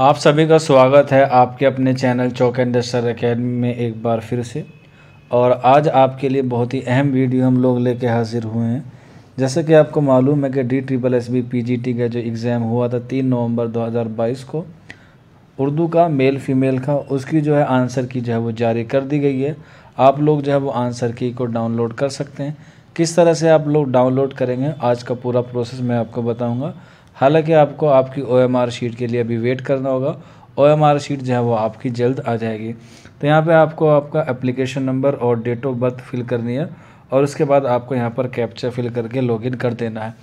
आप सभी का स्वागत है आपके अपने channel chalk and duster academy में एक बार फिर से और आज आपके लिए बहुत ही अहम वीडियो हम लोग लेके हाजिर हुए हैं जैसे कि आपको मालूम है कि D triple S B P G T का जो एग्ज़ाम हुआ था तीन नवंबर 2022 को उर्दू का मेल फीमेल का उसकी जो है आंसर की जो है वो जारी कर दी गई है आप लोग जो है वो आंसर की को डाउनलोड कर सकते हैं किस तरह से आप लोग डाउनलोड करेंगे आज का पूरा प्रोसेस मैं आपको बताऊँगा हालांकि आपको आपकी ओ शीट के लिए अभी वेट करना होगा ओ शीट जो है वो आपकी जल्द आ जाएगी तो यहाँ पे आपको आपका एप्लीकेशन नंबर और डेट ऑफ बर्थ फिल करनी है और उसके बाद आपको यहाँ पर कैप्चा फिल करके लॉगिन कर देना है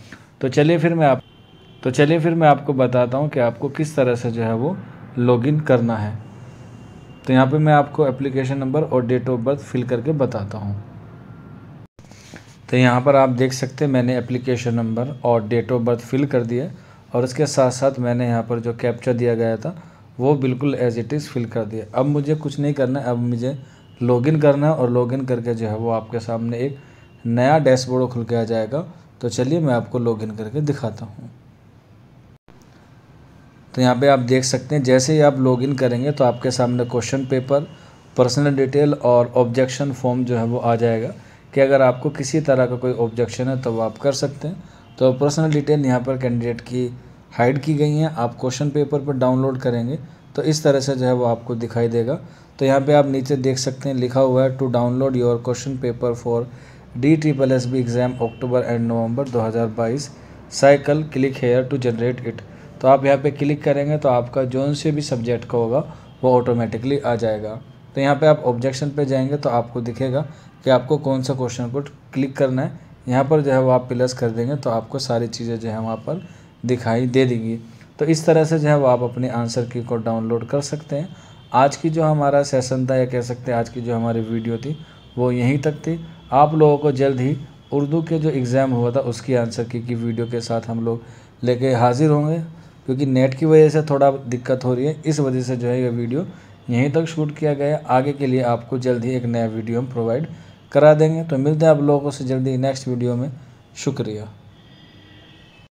तो चलिए फिर मैं आप तो चलिए फिर मैं आपको बताता हूँ कि आपको किस तरह से जो है वो लॉगिन करना है तो यहाँ पे मैं आपको एप्लीकेशन नंबर और डेट ऑफ बर्थ फिल करके बताता हूँ तो यहाँ पर आप देख सकते हैं मैंने एप्लीकेशन नंबर और डेट ऑफ बर्थ फिल कर दिया और इसके साथ साथ मैंने यहाँ पर जो कैप्चर दिया गया था वो बिल्कुल एज इट इज़ फिल कर दिया अब मुझे कुछ नहीं करना है अब मुझे लॉगिन करना है और लॉगिन करके जो है वो आपके सामने एक नया डैशबोर्ड खुल के आ जाएगा तो चलिए मैं आपको लॉगिन करके दिखाता हूँ तो यहाँ पे आप देख सकते हैं जैसे ही आप लॉगिन करेंगे तो आपके सामने क्वेश्चन पेपर पर्सनल डिटेल और ऑब्जेक्शन फॉर्म जो है वो आ जाएगा कि अगर आपको किसी तरह का कोई ऑब्जेक्शन है तो वो आप कर सकते हैं तो पर्सनल डिटेल यहाँ पर कैंडिडेट की हाइड की गई हैं आप क्वेश्चन पेपर पर डाउनलोड करेंगे तो इस तरह से जो है वो आपको दिखाई देगा तो यहाँ पे आप नीचे देख सकते हैं लिखा हुआ है to download your question paper for D triple S B exam October and November 2022 cycle click here to generate it तो आप यहाँ पे क्लिक करेंगे तो आपका जोन से भी सब्जेक्ट का होगा वो ऑटोमेटिकली आ जाएगा तो यहाँ पे आप ऑब्जेक्शन पे जाएंगे तो आपको दिखेगा कि आपको कौन सा क्वेश्चन को क्लिक करना है यहाँ पर जो है वो आप प्लस कर देंगे तो आपको सारी चीज़ें जो है वहाँ पर दिखाई दे देंगी तो इस तरह से जो है वो आप अपने आंसर की को डाउनलोड कर सकते हैं आज की जो हमारा सेशन था या कह सकते हैं आज की जो हमारी वीडियो थी वो यहीं तक थी आप लोगों को जल्द ही उर्दू के जो एग्ज़ाम हुआ था उसकी आंसर की की वीडियो के साथ हम लोग लेके हाजिर होंगे क्योंकि नेट की वजह से थोड़ा दिक्कत हो रही है इस वजह से जो है ये वीडियो यहीं तक शूट किया गया आगे के लिए आपको जल्द ही एक नया वीडियो हम प्रोवाइड करा देंगे तो मिलते हैं आप लोगों से जल्दी नेक्स्ट वीडियो में शुक्रिया